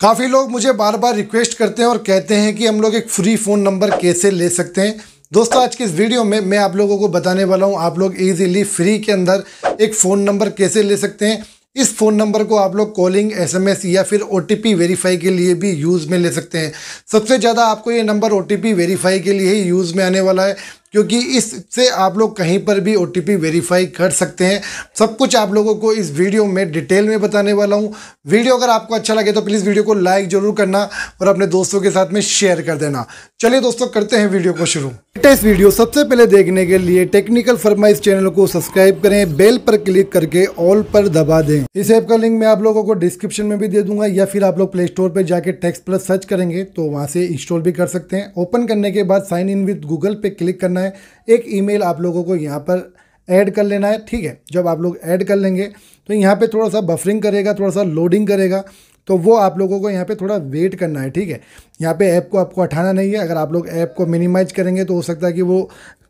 काफ़ी लोग मुझे बार बार रिक्वेस्ट करते हैं और कहते हैं कि हम लोग एक फ्री फ़ोन नंबर कैसे ले सकते हैं दोस्तों आज के इस वीडियो में मैं आप लोगों को बताने वाला हूं आप लोग इजीली फ्री के अंदर एक फ़ोन नंबर कैसे ले सकते हैं इस फ़ोन नंबर को आप लोग कॉलिंग एसएमएस या फिर ओ वेरीफाई के लिए भी यूज़ में ले सकते हैं सबसे ज़्यादा आपको ये नंबर ओ वेरीफाई के लिए ही यूज़ में आने वाला है क्योंकि इससे आप लोग कहीं पर भी ओ वेरीफाई कर सकते हैं सब कुछ आप लोगों को इस वीडियो में डिटेल में बताने वाला हूँ वीडियो अगर आपको अच्छा लगे तो प्लीज़ वीडियो को लाइक ज़रूर करना और अपने दोस्तों के साथ में शेयर कर देना चलिए दोस्तों करते हैं वीडियो को शुरू लेटेस्ट वीडियो सबसे पहले देखने के लिए टेक्निकल इस चैनल को सब्सक्राइब करें बेल पर क्लिक करके ऑल पर दबा दें इस ऐप का लिंक मैं आप लोगों को डिस्क्रिप्शन में भी दे दूंगा या फिर आप लोग प्ले स्टोर पर जाके टेक्स प्लस सर्च करेंगे तो वहाँ से इंस्टॉल भी कर सकते हैं ओपन करने के बाद साइन इन विद गूगल पे क्लिक करना करना है एक ईमेल आप लोगों को यहाँ पर ऐड कर लेना है ठीक है जब आप लोग ऐड कर लेंगे तो यहाँ पे थोड़ा सा बफरिंग करेगा थोड़ा सा लोडिंग करेगा तो वो आप लोगों को यहाँ पे थोड़ा वेट करना है ठीक है यहाँ पे ऐप को आपको हटाना नहीं है अगर आप लोग ऐप को मिनिमाइज करेंगे तो हो सकता है कि वो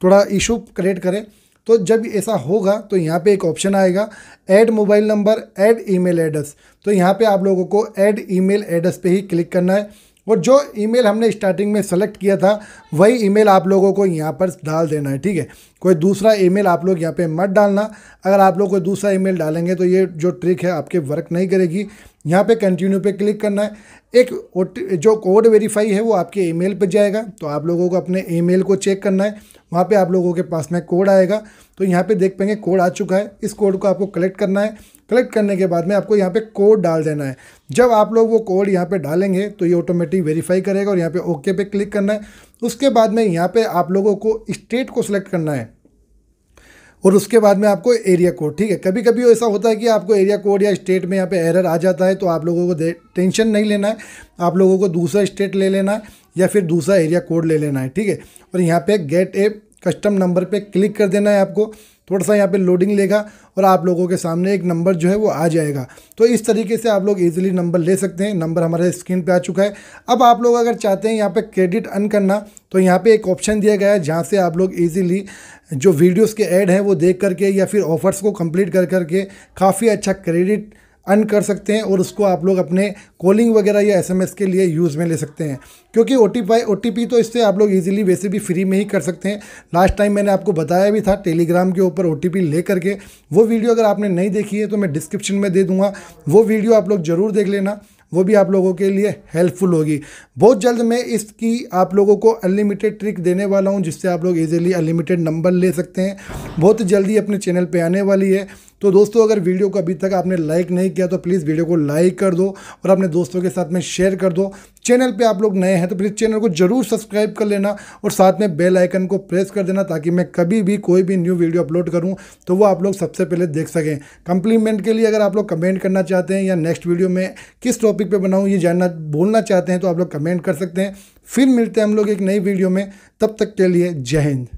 थोड़ा इशू क्रिएट करे तो जब ऐसा होगा तो यहाँ पे एक ऑप्शन आएगा add mobile number add email address तो यहाँ पे आप लोगों को ऐड ईमेल एड्रेस पे ही क्लिक करना है और जो ईमेल हमने स्टार्टिंग में सेलेक्ट किया था वही ईमेल आप लोगों को यहाँ पर डाल देना है ठीक है कोई दूसरा ईमेल आप लोग यहाँ पे मत डालना अगर आप लोग कोई दूसरा ईमेल डालेंगे तो ये जो ट्रिक है आपके वर्क नहीं करेगी यहाँ पे कंटिन्यू पे क्लिक करना है एक जो कोड वेरीफाई है वो आपके ई पर जाएगा तो आप लोगों को अपने ई को चेक करना है वहाँ पर आप लोगों के पास में कोड आएगा तो यहाँ पर देख पाएंगे कोड आ चुका है इस कोड को आपको कलेक्ट करना है कलेक्ट करने के बाद में आपको यहाँ पे कोड डाल देना है जब आप लोग वो कोड यहाँ पे डालेंगे तो ये ऑटोमेटिक वेरीफाई करेगा और यहाँ पे ओके पे क्लिक करना है उसके बाद में यहाँ पे आप लोगों को स्टेट को सिलेक्ट करना है और उसके बाद में आपको एरिया कोड ठीक है कभी कभी ऐसा होता है कि आपको एरिया कोड या स्टेट में यहाँ पे एरर आ जाता है तो आप लोगों को टेंशन नहीं लेना है आप लोगों को दूसरा स्टेट ले लेना है या फिर दूसरा एरिया कोड ले लेना है ठीक है और यहाँ पे गेट ए कस्टम नंबर पे क्लिक कर देना है आपको थोड़ा सा यहाँ पे लोडिंग लेगा और आप लोगों के सामने एक नंबर जो है वो आ जाएगा तो इस तरीके से आप लोग इजीली नंबर ले सकते हैं नंबर हमारे स्क्रीन पे आ चुका है अब आप लोग अगर चाहते हैं यहाँ पे क्रेडिट अन करना तो यहाँ पे एक ऑप्शन दिया गया है जहाँ से आप लोग इजीली जो वीडियोस के ऐड हैं वो देख करके या फिर ऑफर्स को कम्प्लीट कर करके काफ़ी अच्छा क्रेडिट अन कर सकते हैं और उसको आप लोग अपने कॉलिंग वगैरह या एसएमएस के लिए यूज़ में ले सकते हैं क्योंकि ओ टी तो इससे आप लोग ईजिली वैसे भी फ्री में ही कर सकते हैं लास्ट टाइम मैंने आपको बताया भी था टेलीग्राम के ऊपर ओ ले करके वो वीडियो अगर आपने नहीं देखी है तो मैं डिस्क्रिप्शन में दे दूँगा वो वीडियो आप लोग ज़रूर देख लेना वो भी आप लोगों के लिए हेल्पफुल होगी बहुत जल्द मैं इसकी आप लोगों को अनलिमिटेड ट्रिक देने वाला हूँ जिससे आप लोग ईजिली अनलिमिटेड नंबर ले सकते हैं बहुत जल्दी अपने चैनल पर आने वाली है तो दोस्तों अगर वीडियो को अभी तक आपने लाइक नहीं किया तो प्लीज़ वीडियो को लाइक कर दो और अपने दोस्तों के साथ में शेयर कर दो चैनल पे आप लोग नए हैं तो प्लीज़ चैनल को जरूर सब्सक्राइब कर लेना और साथ में बेल आइकन को प्रेस कर देना ताकि मैं कभी भी कोई भी न्यू वीडियो अपलोड करूं तो वो आप लोग सबसे पहले देख सकें कंप्लीमेंट के लिए अगर आप लोग कमेंट करना चाहते हैं या नेक्स्ट वीडियो में किस टॉपिक पर बनाऊँ ये जानना बोलना चाहते हैं तो आप लोग कमेंट कर सकते हैं फिर मिलते हैं हम लोग एक नई वीडियो में तब तक के लिए जय हिंद